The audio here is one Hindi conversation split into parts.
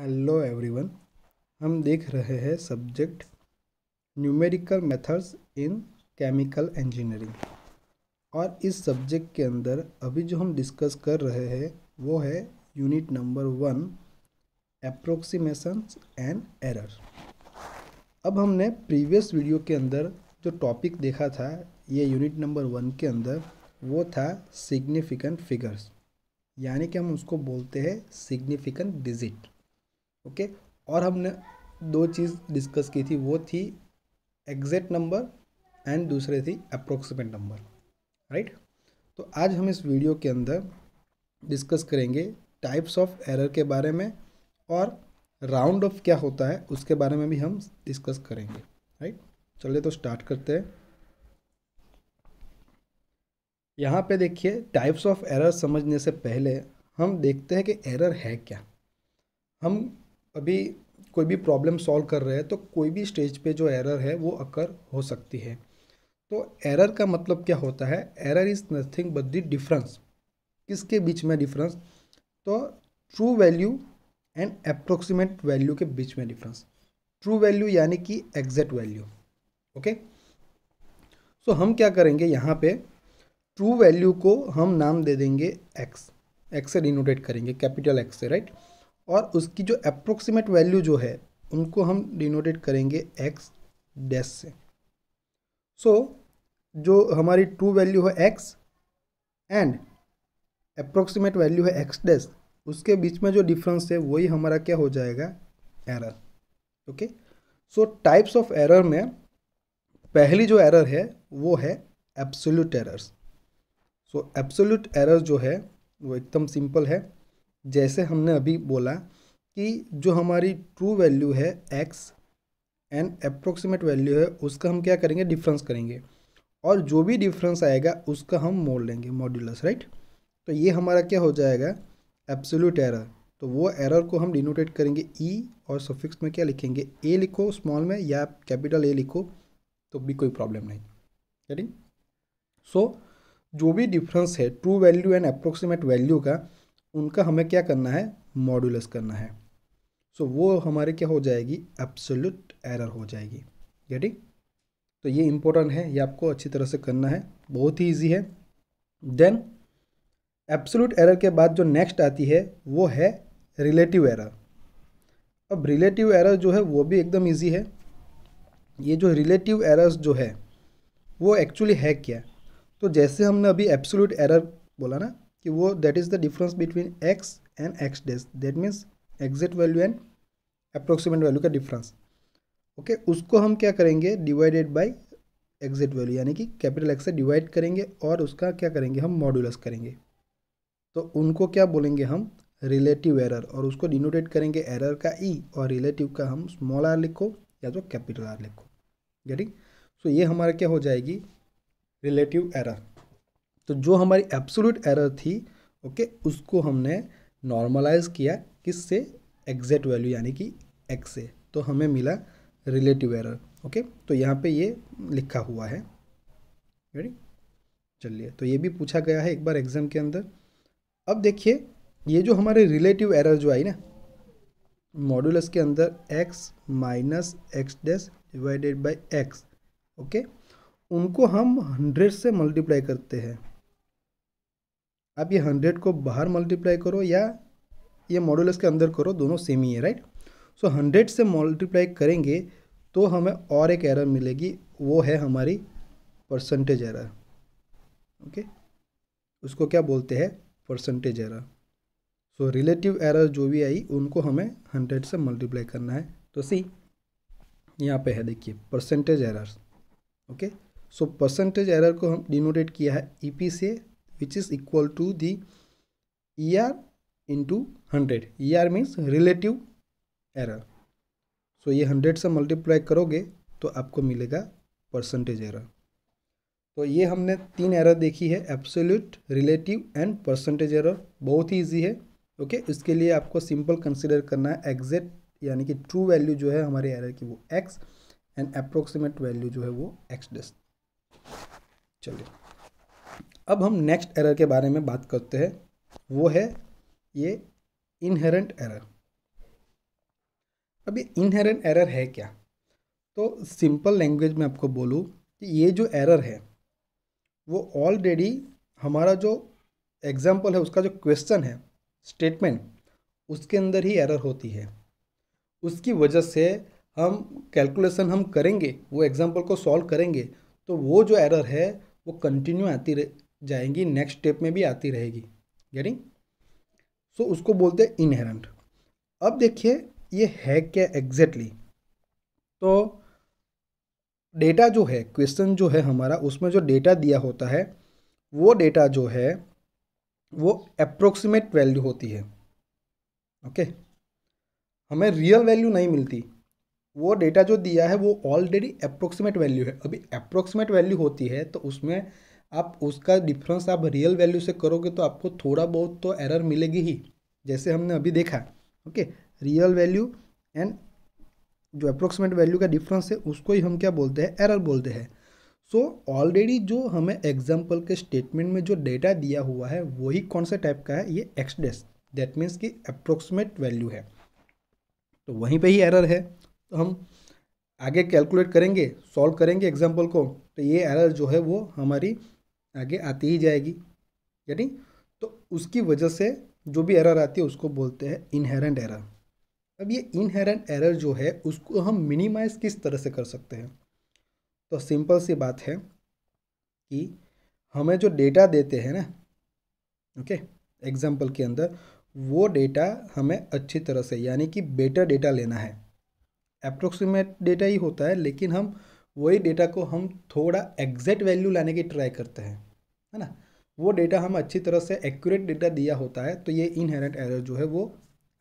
हेलो एवरीवन हम देख रहे हैं subject numerical methods in chemical engineering और इस सब्जेक्ट के अंदर अभी जो हम डिस्कस कर रहे हैं वो है unit number one approximations and error अब हमने प्रीवियस वीडियो के अंदर जो टॉपिक देखा था ये यूनिट नंबर वन के अंदर वो था सिग्निफिकेंट फिगर्स यानी कि हम उसको बोलते हैं सिग्निफिकेंट डिजिट ओके और हमने दो चीज़ डिस्कस की थी वो थी एग्जैक्ट नंबर एंड दूसरे थी अप्रोक्सीमेट नंबर राइट तो आज हम इस वीडियो के अंदर डिस्कस करेंगे टाइप्स ऑफ एरर के बारे में और राउंड ऑफ क्या होता है उसके बारे में भी हम डिस्कस करेंगे राइट चलिए तो स्टार्ट करते हैं यहाँ पे देखिए टाइप्स ऑफ एरर समझने से पहले हम देखते हैं कि एरर है क्या हम अभी कोई भी प्रॉब्लम सॉल्व कर रहे हैं तो कोई भी स्टेज पे जो एरर है वो अकर हो सकती है तो एरर का मतलब क्या होता है error is nothing but the difference किसके बीच में डिफरेंस तो true value and approximate value के बीच में डिफरेंस ट्रू वैल्यू यानी कि एग्जैक्ट वैल्यू ओके सो हम क्या करेंगे यहाँ पे ट्रू वैल्यू को हम नाम दे देंगे एक्स एक्स से डिनोटेट करेंगे कैपिटल एक्स से राइट right? और उसकी जो अप्रोक्सीमेट वैल्यू जो है उनको हम डिनोटेट करेंगे एक्स डैश से सो so, जो हमारी ट्रू वैल्यू है एक्स एंड अप्रोक्सीमेट वैल्यू है एक्स डैश उसके बीच में जो डिफरेंस है वही हमारा क्या हो जाएगा error okay so types of error में पहली जो एरर है वो है absolute errors so absolute error जो है वो एकदम सिंपल है जैसे हमने अभी बोला कि जो हमारी ट्रू वैल्यू है एक्स एंड अप्रोक्सीमेट वैल्यू है उसका हम क्या करेंगे डिफरेंस करेंगे और जो भी डिफरेंस आएगा उसका हम मोड़ लेंगे मॉड्यूलस राइट तो ये हमारा क्या हो जाएगा एब्सोल्यूट एरर तो वो एरर को हम डिनोटेट करेंगे ई e और सफिक्स में क्या लिखेंगे ए लिखो स्मॉल में या कैपिटल ए लिखो तो भी कोई प्रॉब्लम नहीं सो so, जो भी डिफरेंस है true value and approximate value का उनका हमें क्या करना है मॉड्यूलस करना है सो so, वो हमारे क्या हो जाएगी एब्सोल्यूट एरर हो जाएगी गेटिंग तो ये इम्पोर्टेंट है ये आपको अच्छी तरह से करना है बहुत ही ईजी है देन एब्सोल्यूट एरर के बाद जो नेक्स्ट आती है वो है रिलेटिव एरर अब रिलेटिव एरर जो है वो भी एकदम इजी है ये जो रिलेटिव एरर्स जो है वो एक्चुअली है क्या तो जैसे हमने अभी एब्सोल्यूट एरर बोला ना कि वो that is the difference between X and X dash that means exact value and approximate value का डिफरेंस ओके okay, उसको हम क्या करेंगे डिवाइडेड बाई एग्जिट वैल्यू यानी कि कैपिटल एक्स से डिवाइड करेंगे और उसका क्या करेंगे हम मॉड्यूलस करेंगे तो उनको क्या बोलेंगे हम रिलेटिव एरर और उसको डिनोटेट करेंगे एरर का ई e और रिलेटिव का हम स्मॉल आर लिखो या तो कैपिटल आर लिखो गेटिंग सो ये हमारा क्या हो जाएगी रिलेटिव एरर तो जो हमारी एब्सोल्यूट एरर थी ओके okay, उसको हमने नॉर्मलाइज किया किस से एग्जैक्ट वैल्यू यानी कि एक्स से तो हमें मिला रिलेटिव एरर ओके तो यहाँ पे ये लिखा हुआ है रेडी चलिए तो ये भी पूछा गया है एक बार एग्जाम के अंदर अब देखिए ये जो हमारे रिलेटिव एरर जो आई ना मॉडुलस के अंदर x minus x dash divided by x okay उनको हम हंड्रेड से मल्टीप्लाई करते हैं आप ये हंड्रेड को बाहर मल्टीप्लाई करो या ये मॉडुलस के अंदर करो दोनों सेम ही है राइट सो हंड्रेड से मल्टीप्लाई करेंगे तो हमें और एक एरर मिलेगी वो है हमारी परसेंटेज एरर ओके उसको क्या बोलते हैं percentage error so relative error जो भी आई उनको हमें हंड्रेड से मल्टीप्लाई करना है तो सी यहाँ पे है देखिए percentage error okay so percentage error को हम डिनोटेट किया है ई e पी से which is equal to the ER into 100 ER means relative error so ये हंड्रेड से मल्टीप्लाई करोगे तो आपको मिलेगा परसेंटेज एरर तो ये हमने तीन एरर देखी है absolute relative and percentage error बहुत ही इजी है ओके okay? इसके लिए आपको सिंपल कंसिडर करना है एग्जैक्ट यानी कि ट्रू वैल्यू जो है हमारे एरर की वो एक्स एंड अप्रोक्सीमेट वैल्यू जो है वो एक्स डेस्ट चलिए अब हम नेक्स्ट एरर के बारे में बात करते हैं वो है ये इनहेरेंट एरर अब ये इनहेरेंट एरर है क्या तो सिंपल लैंग्वेज में आपको बोलूँ कि ये जो एरर है वो ऑलरेडी हमारा जो एग्जाम्पल है उसका जो क्वेश्चन है स्टेटमेंट उसके अंदर ही एरर होती है उसकी वजह से हम कैलकुलेशन हम करेंगे वो एग्जाम्पल को सॉल्व करेंगे तो वो जो एरर है वो कंटिन्यू आती जाएंगी नेक्स्ट स्टेप में भी आती रहेगी गेटिंग सो so, उसको बोलते हैं इनहेरेंट अब देखिए ये है क्या एग्जैक्टली तो डेटा जो है क्वेश्चन जो है हमारा उसमें जो डेटा दिया होता है वो डेटा जो है वो अप्रोक्सीमेट वैल्यू होती है ओके okay? हमें रियल वैल्यू नहीं मिलती वो डेटा जो दिया है वो ऑलरेडी अप्रोक्सीमेट वैल्यू है अभी अप्रोक्सीमेट वैल्यू होती है तो उसमें आप उसका डिफरेंस आप रियल वैल्यू से करोगे तो आपको थोड़ा बहुत तो एरर मिलेगी ही जैसे हमने अभी देखा ओके रियल वैल्यू एंड जो अप्रोक्सीमेट वैल्यू का डिफरेंस है उसको ही हम क्या बोलते हैं एरर बोलते हैं सो so, ऑलरेडी जो हमें एग्जाम्पल के स्टेटमेंट में जो डेटा दिया हुआ है वही कौन से टाइप का है ये एक्सडेस दैट मीन्स कि अप्रोक्सीमेट वैल्यू है तो वहीं पे ही एरर है तो हम आगे कैलकुलेट करेंगे सॉल्व करेंगे एग्जाम्पल को तो ये एरर जो है वो हमारी आगे आती ही जाएगी यानी तो उसकी वजह से जो भी एरर आती है उसको बोलते हैं इनहेरेंट एरर अब ये इनहेरेंट एरर जो है उसको हम मिनिमाइज किस तरह से कर सकते हैं तो सिंपल सी बात है कि हमें जो डेटा देते हैं ना ओके एग्जाम्पल के अंदर वो डेटा हमें अच्छी तरह से यानी कि बेटर डेटा लेना है अप्रोक्सीमेट डेटा ही होता है लेकिन हम वही डेटा को हम थोड़ा एग्जैक्ट वैल्यू लाने की ट्राई करते हैं है ना वो डेटा हम अच्छी तरह से एक्यूरेट डेटा दिया होता है तो ये इनहेरेंट एरर जो है वो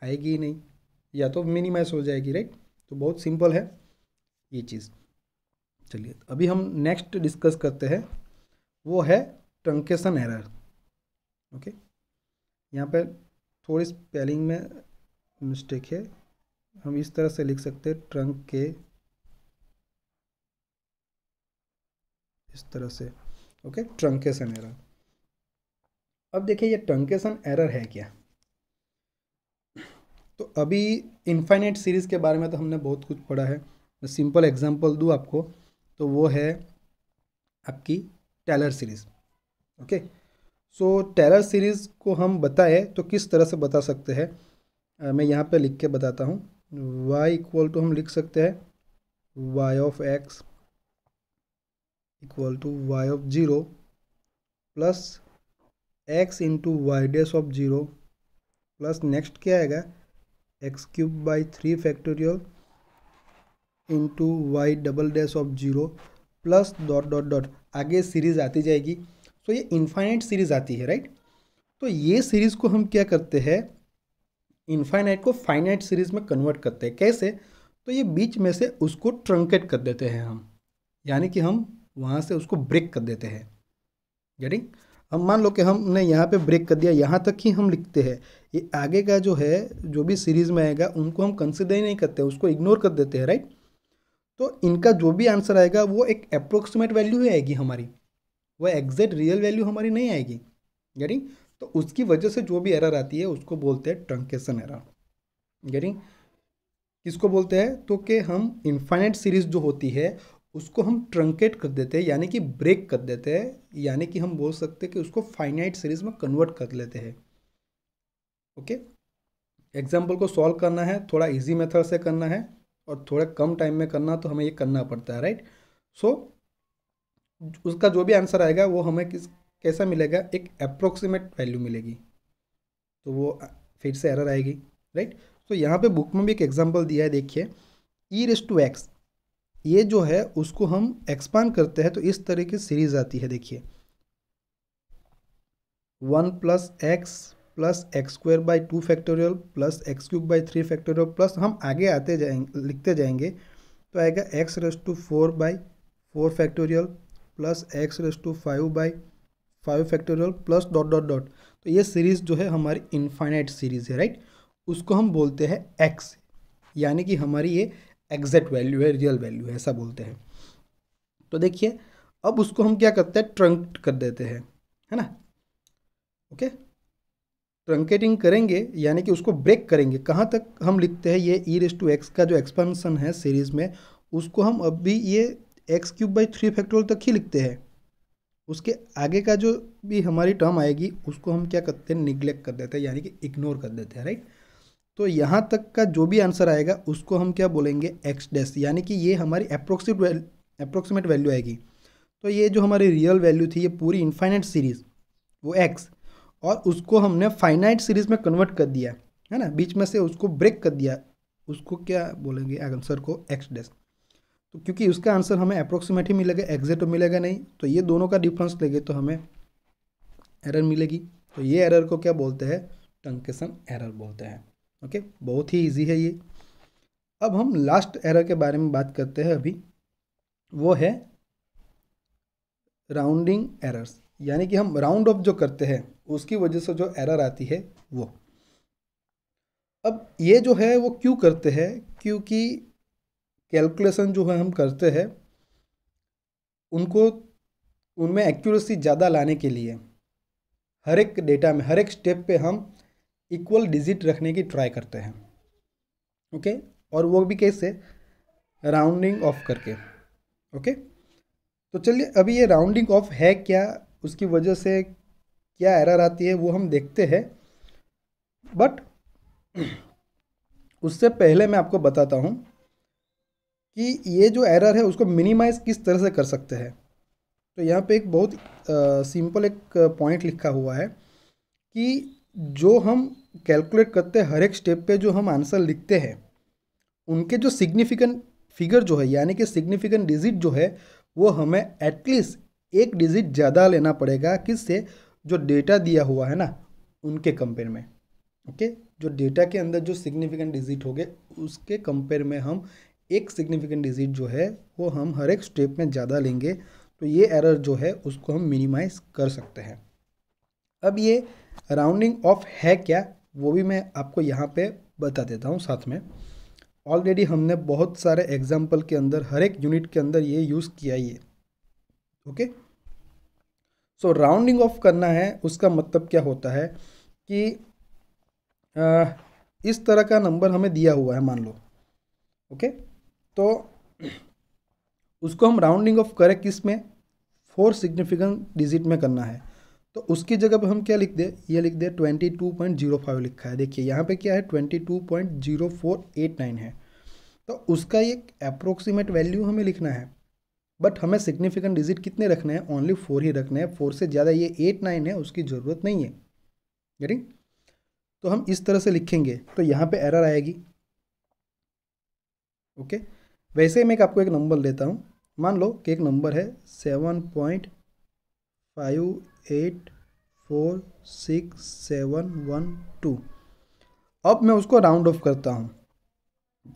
आएगी ही नहीं या तो मिनिमाइज हो जाएगी राइट तो बहुत सिंपल है ये चीज़ चलिए अभी हम नेक्स्ट डिस्कस करते हैं वो है ट्रंकेशन एरर ओके यहाँ पर थोड़ी स्पेलिंग में मिस्टेक है हम इस तरह से लिख सकते हैं ट्रंक के इस तरह से ओके ट्रंकेशन एरर अब देखिए ये ट्रंकेशन एरर है क्या तो अभी इन्फाइनेट सीरीज़ के बारे में तो हमने बहुत कुछ पढ़ा है मैं सिंपल एग्जांपल दूँ आपको तो वो है आपकी Taylor series okay so Taylor series को हम बताएं तो किस तरह से बता सकते हैं मैं यहाँ पे लिख के बताता हूँ y इक्वल टू हम लिख सकते हैं y of x equal to y of zero plus x into y dash of zero plus next क्या आएगा x cube by three factorial into y double dash of zero plus dot dot dot आगे सीरीज़ आती जाएगी तो ये इन्फाइनाइट सीरीज़ आती है राइट तो ये सीरीज़ को हम क्या करते हैं इन्फाइनाइट को फाइनाइट सीरीज़ में कन्वर्ट करते हैं कैसे तो ये बीच में से उसको ट्रंकेट कर देते हैं हम यानी कि हम वहाँ से उसको ब्रेक कर देते हैं यानी हम मान लो कि हमने यहाँ पे ब्रेक कर दिया यहाँ तक ही हम लिखते हैं ये आगे का जो है जो भी सीरीज़ में आएगा उनको हम कंसिडर ही नहीं करते उसको इग्नोर कर देते हैं राइट तो इनका जो भी आंसर आएगा वो एक अप्रोक्सीमेट वैल्यू ही आएगी हमारी वह एग्जैक्ट रियल वैल्यू हमारी नहीं आएगी यानी तो उसकी वजह से जो भी एरर आती है उसको बोलते हैं ट्रंकेशन एरर यानी किसको बोलते हैं तो कि हम इन्फाइनाइट सीरीज़ जो होती है उसको हम ट्रंकेट कर देते हैं यानी कि ब्रेक कर देते हैं यानी कि हम बोल सकते हैं कि उसको फाइनाइट सीरीज में कन्वर्ट कर लेते हैं ओके एग्जाम्पल को सॉल्व करना है थोड़ा इजी मेथड से करना है और थोड़ा कम टाइम में करना तो हमें ये करना पड़ता है राइट सो so, उसका जो भी आंसर आएगा वो हमें किस कैसा मिलेगा एक अप्रोक्सीमेट वैल्यू मिलेगी तो वो फिर से एरर आएगी राइट तो so, यहाँ पे बुक में भी एक एग्जांपल दिया है देखिए ई रेस टू एक्स ये जो है उसको हम एक्सपांड करते हैं तो इस तरह की सीरीज आती है देखिए one plus x plus x square by two factorial plus x cube by three factorial plus हम आगे आते जाएंगे लिखते जाएंगे तो आएगा x raise to four by four factorial plus x raise to five by five factorial plus dot dot dot तो ये सीरीज़ जो है हमारी इन्फाइनाइट सीरीज़ है राइट उसको हम बोलते हैं एक्स यानी कि हमारी ये एग्जैक्ट वैल्यू है रियल वैल्यू है ऐसा बोलते हैं तो देखिए अब उसको हम क्या करते हैं ट्रंक कर देते हैं है ना ओके ट्रंकेटिंग करेंगे यानी कि उसको ब्रेक करेंगे कहाँ तक हम लिखते हैं ये ई रेस टू एक्स का जो एक्सपेंशन है सीरीज़ में उसको हम अब भी ये x cube by three factorial तक ही लिखते हैं उसके आगे का जो भी हमारी टर्म आएगी उसको हम क्या करते हैं निग्लेक्ट कर देते हैं यानी कि इग्नोर कर देते हैं राइट तो यहाँ तक का जो भी आंसर आएगा उसको हम क्या बोलेंगे एक्स डैश यानी कि ये हमारी अप्रोक्सीट वैल्यू अप्रोक्सीमेट वैल्यू आएगी तो ये जो हमारी रियल वैल्यू थी ये पूरी इन्फाइनाइट सीरीज़ वो एक्स और उसको हमने फाइनाइट सीरीज़ में कन्वर्ट कर दिया है ना बीच में से उसको ब्रेक कर दिया उसको क्या बोलेंगे आंसर को एक्स डैश तो क्योंकि उसका आंसर हमें अप्रोक्सीमेट ही मिलेगा एग्जैक्ट तो मिलेगा नहीं तो ये दोनों का डिफरेंस लेंगे तो हमें एरर मिलेगी तो ये एरर को क्या बोलते हैं टंकेशन एरर बोलते हैं ओके बहुत ही इजी है ये अब हम लास्ट एरर के बारे में बात करते हैं अभी वो है राउंडिंग एरर्स यानी कि हम राउंड ऑफ जो करते हैं उसकी वजह से जो एरर आती है वो अब ये जो है वो क्यों करते हैं क्योंकि कैलकुलेशन जो है हम करते हैं उनको उनमें एक्यूरेसी ज़्यादा लाने के लिए हर एक डेटा में हर एक स्टेप पे हम इक्वल डिजिट रखने की ट्राई करते हैं ओके okay? और वो भी कैसे राउंडिंग ऑफ करके ओके okay? तो चलिए अभी ये राउंडिंग ऑफ है क्या उसकी वजह से क्या एरर आती है वो हम देखते हैं बट उससे पहले मैं आपको बताता हूँ कि ये जो एरर है उसको मिनिमाइज़ किस तरह से कर सकते हैं तो यहाँ पे एक बहुत सिंपल एक पॉइंट लिखा हुआ है कि जो हम कैलकुलेट करते हैं हर एक स्टेप पे जो हम आंसर लिखते हैं उनके जो सिग्निफिकेंट फिगर जो है यानी कि सिग्निफिकेंट डिजिट जो है वो हमें एटलीस्ट एक डिजिट ज़्यादा लेना पड़ेगा किससे जो डेटा दिया हुआ है ना उनके कंपेयर में ओके जो डेटा के अंदर जो सिग्निफिकेंट डिजिट हो गए उसके कंपेयर में हम एक सिग्निफिकेंट डिजिट जो है वो हम हर एक स्टेप में ज़्यादा लेंगे तो ये एरर जो है उसको हम मिनिमाइज कर सकते हैं अब ये राउंडिंग ऑफ है क्या वो भी मैं आपको यहाँ पे बता देता हूँ साथ में ऑलरेडी हमने बहुत सारे एग्जाम्पल के अंदर हर एक यूनिट के अंदर ये यूज़ किया ये ओके सो राउंडिंग ऑफ करना है उसका मतलब क्या होता है कि आ, इस तरह का नंबर हमें दिया हुआ है मान लो ओके तो उसको हम राउंडिंग ऑफ करें किस में फोर सिग्निफिकेंट डिजिट में करना है तो उसकी जगह पर हम क्या लिख दें ये लिख दें twenty two point zero five लिखा है देखिए यहाँ पे क्या है twenty two point zero four eight nine है तो उसका एक अप्रोक्सीमेट वैल्यू हमें लिखना है बट हमें सिग्निफिकेंट डिजिट कितने रखने हैं ओनली फोर ही रखने हैं फोर से ज़्यादा ये एट नाइन है उसकी ज़रूरत नहीं है गेटिंग तो हम इस तरह से लिखेंगे तो यहाँ पे एरर आएगी ओके वैसे मैं आपको एक नंबर देता हूँ मान लो कि एक नंबर है seven point five eight four six seven one two अब मैं उसको राउंड ऑफ करता हूँ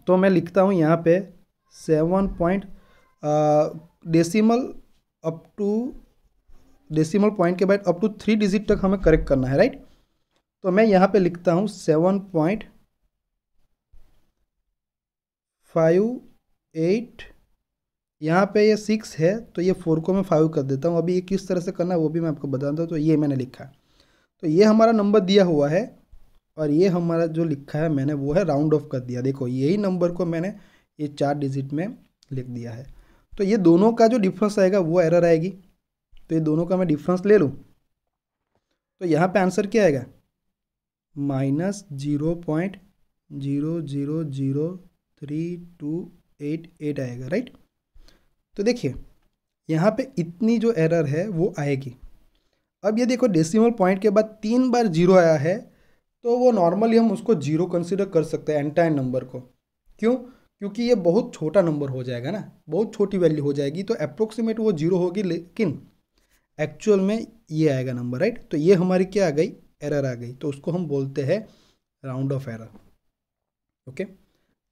तो मैं लिखता हूँ यहाँ पे seven point decimal up to decimal point के बाद अप टू थ्री डिजिट तक हमें करेक्ट करना है राइट तो मैं यहाँ पे लिखता हूँ सेवन पॉइंट फाइव एट यहाँ पे ये सिक्स है तो ये फोर को मैं फाइव कर देता हूँ अभी ये किस तरह से करना है वो भी मैं आपको बताता हूँ तो ये मैंने लिखा तो ये हमारा नंबर दिया हुआ है और ये हमारा जो लिखा है मैंने वो है राउंड ऑफ कर दिया देखो यही नंबर को मैंने ये चार डिजिट में लिख दिया है तो ये दोनों का जो डिफ्रेंस आएगा वो एरर आएगी तो ये दोनों का मैं डिफ्रेंस ले लूँ तो यहाँ पे आंसर क्या आएगा minus zero point zero zero zero three two eight eight आएगा राइट तो देखिए यहाँ पे इतनी जो एरर है वो आएगी अब ये देखो डेसिमल पॉइंट के बाद तीन बार जीरो आया है तो वो नॉर्मली हम उसको जीरो कंसिडर कर सकते हैं एंटायर नंबर को क्यों क्योंकि ये बहुत छोटा नंबर हो जाएगा ना बहुत छोटी वैल्यू हो जाएगी तो अप्रोक्सीमेट वो जीरो होगी लेकिन एक्चुअल में ये आएगा नंबर राइट तो ये हमारी क्या आ गई एरर आ गई तो उसको हम बोलते हैं राउंड ऑफ एरर ओके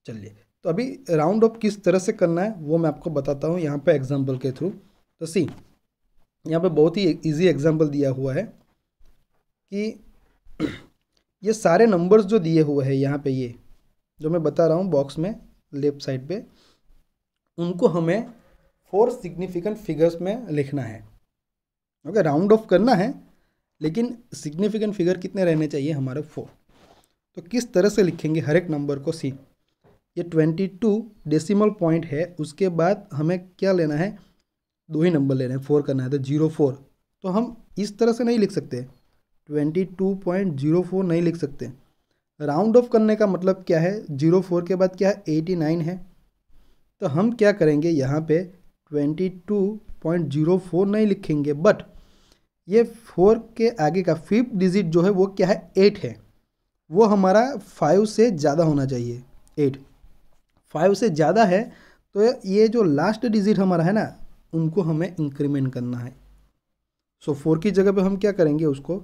चलिए तो अभी राउंड ऑफ किस तरह से करना है वो मैं आपको बताता हूँ यहाँ पे एग्जाम्पल के थ्रू तो सी यहाँ पे बहुत ही इजी एग्जाम्पल दिया हुआ है कि ये सारे नंबर्स जो दिए हुए हैं यहाँ पे ये जो मैं बता रहा हूँ बॉक्स में लेफ्ट साइड पे उनको हमें फोर सिग्निफिकेंट फिगर्स में लिखना है ओके राउंड ऑफ करना है लेकिन सिग्निफिकेंट फिगर कितने रहने चाहिए हमारे फोर तो किस तरह से लिखेंगे हर एक नंबर को सी ये ट्वेंटी टू डेसिमल पॉइंट है उसके बाद हमें क्या लेना है दो ही नंबर लेना है फोर करना है तो जीरो फोर तो हम इस तरह से नहीं लिख सकते twenty two point zero four नहीं लिख सकते राउंड ऑफ करने का मतलब क्या है जीरो फोर के बाद क्या है एटी नाइन है तो हम क्या करेंगे यहाँ पे twenty two point zero four नहीं लिखेंगे बट ये फोर के आगे का फिफ्थ डिजिट जो है वो क्या है एट है वो हमारा फाइव से ज़्यादा होना चाहिए एट फाइव से ज़्यादा है तो ये जो लास्ट डिजिट हमारा है ना उनको हमें इंक्रीमेंट करना है सो so, फोर की जगह पे हम क्या करेंगे उसको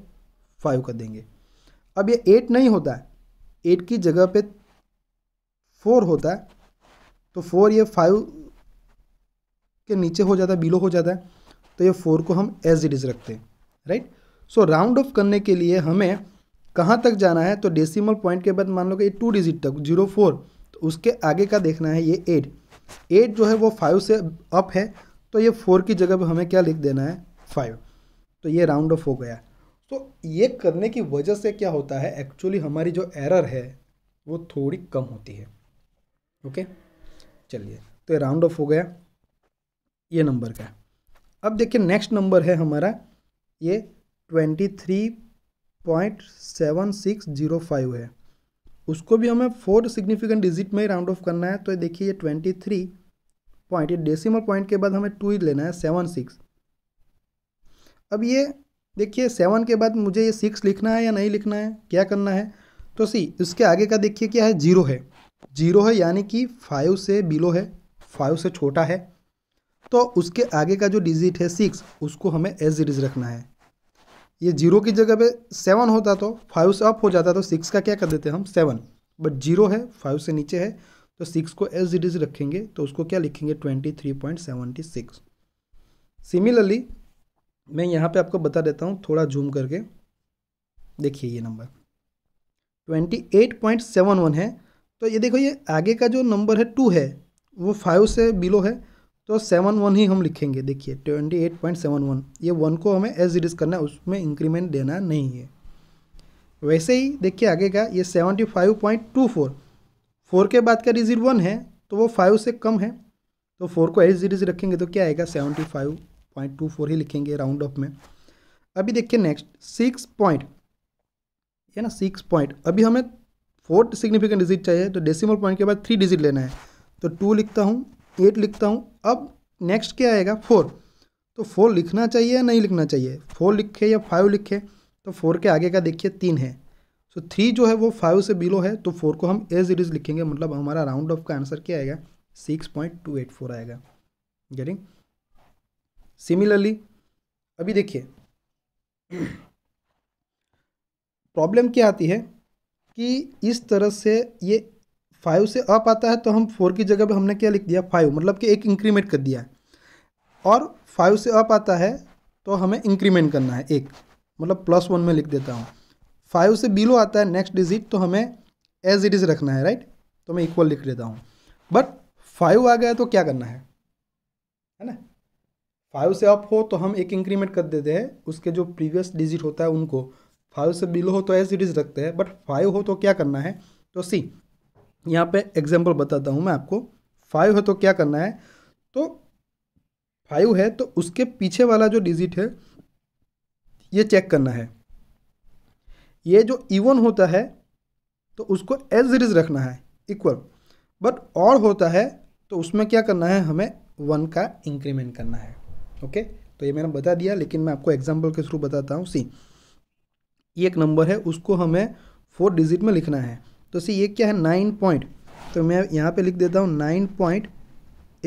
फाइव कर देंगे अब ये एट नहीं होता है एट की जगह पे फोर होता है तो फोर ये फाइव के नीचे हो जाता है बिलो हो जाता है तो ये फोर को हम एज इट इज़ रखते हैं राइट सो राउंड ऑफ करने के लिए हमें कहाँ तक जाना है तो डेसिमल पॉइंट के बाद मान लो कि टू डिजिट तक जीरो फोर तो उसके आगे का देखना है ये एट एट जो है वो फाइव से अप है तो ये फोर की जगह पर हमें क्या लिख देना है फाइव तो ये राउंड ऑफ हो गया तो ये करने की वजह से क्या होता है एक्चुअली हमारी जो एरर है वो थोड़ी कम होती है ओके चलिए तो ये राउंड ऑफ हो गया ये नंबर का अब देखिए नेक्स्ट नंबर है हमारा ये twenty three point seven six zero five है उसको भी हमें फोर सिग्निफिकेंट डिजिट में ही राउंड ऑफ करना है तो देखिए ये ट्वेंटी थ्री पॉइंट ये डेसिमल पॉइंट के बाद हमें टू ही लेना है सेवन सिक्स अब ये देखिए सेवन के बाद मुझे ये सिक्स लिखना है या नहीं लिखना है क्या करना है तो सी इसके आगे का देखिए क्या है जीरो है जीरो है यानी कि फाइव से बिलो है फाइव से छोटा है तो उसके आगे का जो डिजिट है सिक्स उसको हमें एज इट इज़ रखना है ये जीरो की जगह पे सेवन होता तो फाइव से अप हो जाता तो सिक्स का क्या कर देते हम सेवन बट जीरो है फाइव से नीचे है तो सिक्स को एज इट इज़ रखेंगे तो उसको क्या लिखेंगे twenty three point seventy six similarly मैं यहाँ पे आपको बता देता हूँ थोड़ा जूम करके देखिए ये number twenty eight point seven one है तो ये देखो ये आगे का जो नंबर है टू है वो फाइव से बिलो है तो सेवन वन ही हम लिखेंगे देखिए twenty eight point seven one ये वन को हमें एज इट इज़ करना है उसमें इंक्रीमेंट देना नहीं है वैसे ही देखिए आगे का ये seventy five point two four four के बाद का डिजिट वन है तो वो फाइव से कम है तो फोर को एज इट इज़ रखेंगे तो क्या आएगा seventy five point two four ही लिखेंगे राउंड ऑफ में अभी देखिए नेक्स्ट सिक्स पॉइंट है ना सिक्स पॉइंट अभी हमें फोर्थ सिग्निफिकेंट डिजिट चाहिए तो डेसिमल पॉइंट के बाद थ्री डिजिट लेना है तो टू लिखता हूँ एट लिखता हूँ अब नेक्स्ट क्या आएगा फोर तो फोर लिखना चाहिए या नहीं लिखना चाहिए फोर लिखे या फाइव लिखे तो फोर के आगे का देखिए तीन है तो थ्री जो है वो फाइव से बिलो है तो फोर को हम एज इट इज़ लिखेंगे मतलब हमारा राउंड ऑफ का आंसर क्या आएगा six point two eight four आएगा गेटिंग सिमिलरली अभी देखिए प्रॉब्लम क्या आती है कि इस तरह से ये फाइव से अप आता है तो हम फोर की जगह पे हमने क्या लिख दिया फाइव मतलब कि एक इंक्रीमेंट कर दिया है और फाइव से अप आता है तो हमें इंक्रीमेंट करना है एक मतलब प्लस वन में लिख देता हूँ फाइव से बिलो आता है नेक्स्ट डिजिट तो हमें एज इट इज़ रखना है राइट तो मैं इक्वल लिख देता हूँ बट फाइव आ गया तो क्या करना है है ना फाइव से अप हो तो हम एक इंक्रीमेंट कर देते हैं उसके जो प्रीवियस डिजिट होता है उनको फाइव से बिलो हो तो एज इट इज़ रखते हैं बट फाइव हो तो क्या करना है तो सी यहाँ पे एग्जाम्पल बताता हूँ मैं आपको फाइव है तो क्या करना है तो फाइव है तो उसके पीछे वाला जो डिजिट है ये चेक करना है ये जो इवन होता है तो उसको एज इज रखना है इक्वल बट और होता है तो उसमें क्या करना है हमें वन का इंक्रीमेंट करना है ओके तो ये मैंने बता दिया लेकिन मैं आपको एग्जाम्पल के थ्रू बताता हूँ सी ये एक नंबर है उसको हमें फोर डिजिट में लिखना है तो सी ये क्या है नाइन पॉइंट तो मैं यहाँ पे लिख देता हूँ नाइन पॉइंट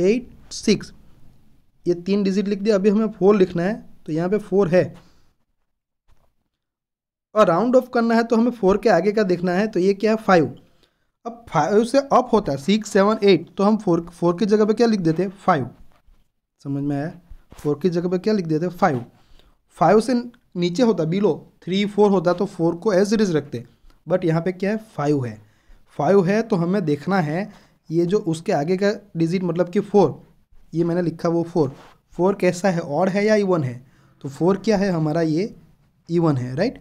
एट सिक्स ये तीन डिजिट लिख दिया अभी हमें फोर लिखना है तो यहाँ पे फोर है और राउंड ऑफ करना है तो हमें फोर के आगे का देखना है तो ये क्या है फाइव अब फाइव से अप होता है सिक्स सेवन एट तो हम फोर फोर की जगह पे क्या लिख देते हैं फाइव समझ में आया फोर की जगह पे क्या लिख देते हैं फाइव फाइव से नीचे होता बिलो थ्री फोर होता तो फोर को एज इट इज़ रखते बट यहाँ पे क्या है फाइव है फाइव है तो हमें देखना है ये जो उसके आगे का डिजिट मतलब कि फोर ये मैंने लिखा वो फोर फोर कैसा है और है या इवन है तो फोर क्या है हमारा ये इवन है राइट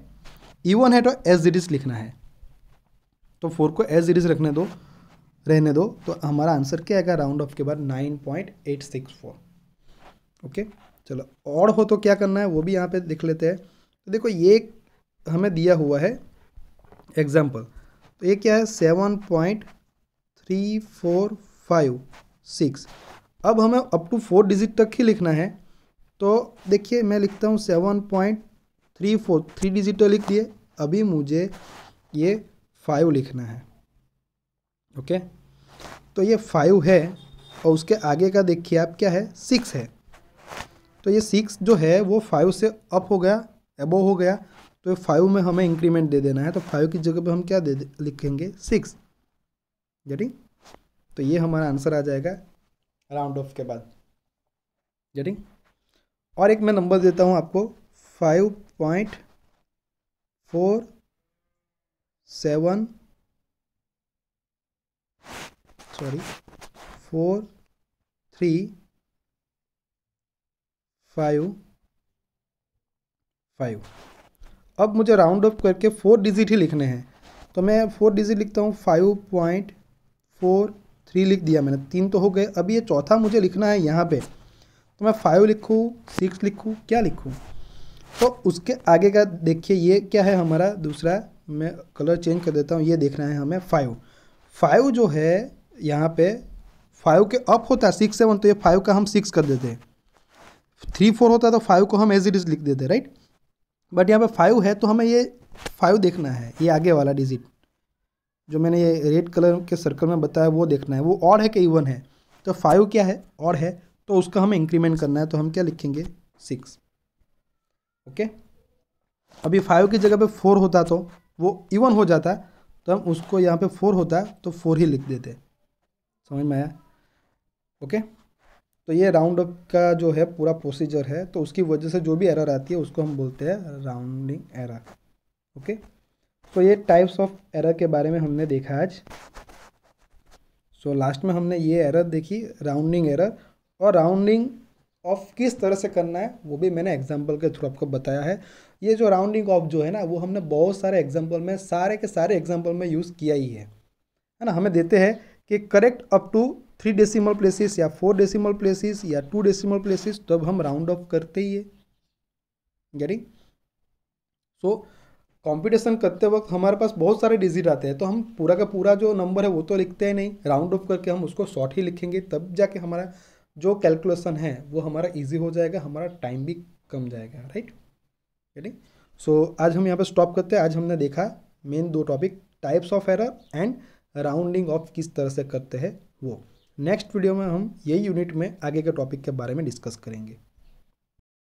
इवन है तो एज इज़ लिखना है तो फोर को एज इज़ रखने दो रहने दो तो हमारा आंसर क्या आएगा राउंड ऑफ के बाद nine point eight six four okay चलो और हो तो क्या करना है वो भी यहाँ पे देख लेते हैं तो देखो ये हमें दिया हुआ है एग्जाम्पल तो ये क्या है seven point three four five six अब हमें अप टू फोर डिजिट तक ही लिखना है तो देखिए मैं लिखता हूँ seven point three four three digit तो लिख दिए अभी मुझे ये फाइव लिखना है ओके तो ये फाइव है और उसके आगे का देखिए आप क्या है सिक्स है तो ये सिक्स जो है वो फाइव से अप हो गया एबो हो गया तो फाइव में हमें इंक्रीमेंट दे देना है तो फाइव की जगह पे हम क्या दे, दे लिखेंगे सिक्स जटिंग तो ये हमारा आंसर आ जाएगा राउंड ऑफ के बाद जटिंग और एक मैं नंबर देता हूँ आपको five point four seven sorry four three five five अब मुझे राउंड अप करके फोर डिजिट ही लिखने हैं तो मैं फोर डिजिट लिखता हूँ फाइव पॉइंट फोर थ्री लिख दिया मैंने तीन तो हो गए अब ये चौथा मुझे लिखना है यहाँ पे तो मैं फाइव लिखूँ सिक्स लिखूँ क्या लिखूँ तो उसके आगे का देखिए ये क्या है हमारा दूसरा मैं कलर चेंज कर देता हूँ ये देखना है हमें फाइव फाइव जो है यहाँ पे फाइव के अप होता है सिक्स सेवन तो ये फाइव का हम सिक्स कर देते हैं थ्री फोर होता है तो फाइव को हम एज इट इज़ लिख देते राइट बट यहाँ पे फाइव है तो हमें ये फाइव देखना है ये आगे वाला डिजिट जो मैंने ये रेड कलर के सर्कल में बताया वो देखना है वो और है कि इवन है तो फाइव क्या है और है तो उसका हमें इंक्रीमेंट करना है तो हम क्या लिखेंगे सिक्स ओके अभी फाइव की जगह पे फोर होता तो वो इवन हो जाता तो हम उसको यहाँ पे फोर होता तो फोर ही लिख देते समझ में आया ओके तो ये राउंड अप का जो है पूरा प्रोसीजर है तो उसकी वजह से जो भी एरर आती है उसको हम बोलते हैं राउंडिंग एरर ओके तो ये टाइप्स ऑफ एरर के बारे में हमने देखा आज सो so, लास्ट में हमने ये एरर देखी राउंडिंग एरर और राउंडिंग ऑफ किस तरह से करना है वो भी मैंने एग्जाम्पल के थ्रू आपको बताया है ये जो राउंडिंग ऑफ जो है ना वो हमने बहुत सारे एग्जाम्पल में सारे के सारे एग्जाम्पल में यूज़ किया ही है है ना हमें देते हैं कि correct up to three decimal places या फोर डेसिमल प्लेसेस या टू डेसिमल प्लेसेस तब हम राउंड ऑफ करते ही है गेटिंग सो कंपटीशन करते वक्त हमारे पास बहुत सारे डिजिट आते हैं तो हम पूरा का पूरा जो नंबर है वो तो लिखते हैं नहीं राउंड ऑफ करके हम उसको शॉर्ट ही लिखेंगे तब जाके हमारा जो कैलकुलेसन है वो हमारा ईजी हो जाएगा हमारा टाइम भी कम जाएगा राइट गेटिंग सो आज हम यहाँ पर स्टॉप करते हैं आज हमने देखा मेन दो topic types of error and rounding off किस तरह से करते हैं वो नेक्स्ट वीडियो में हम यही यूनिट में आगे के टॉपिक के बारे में डिस्कस करेंगे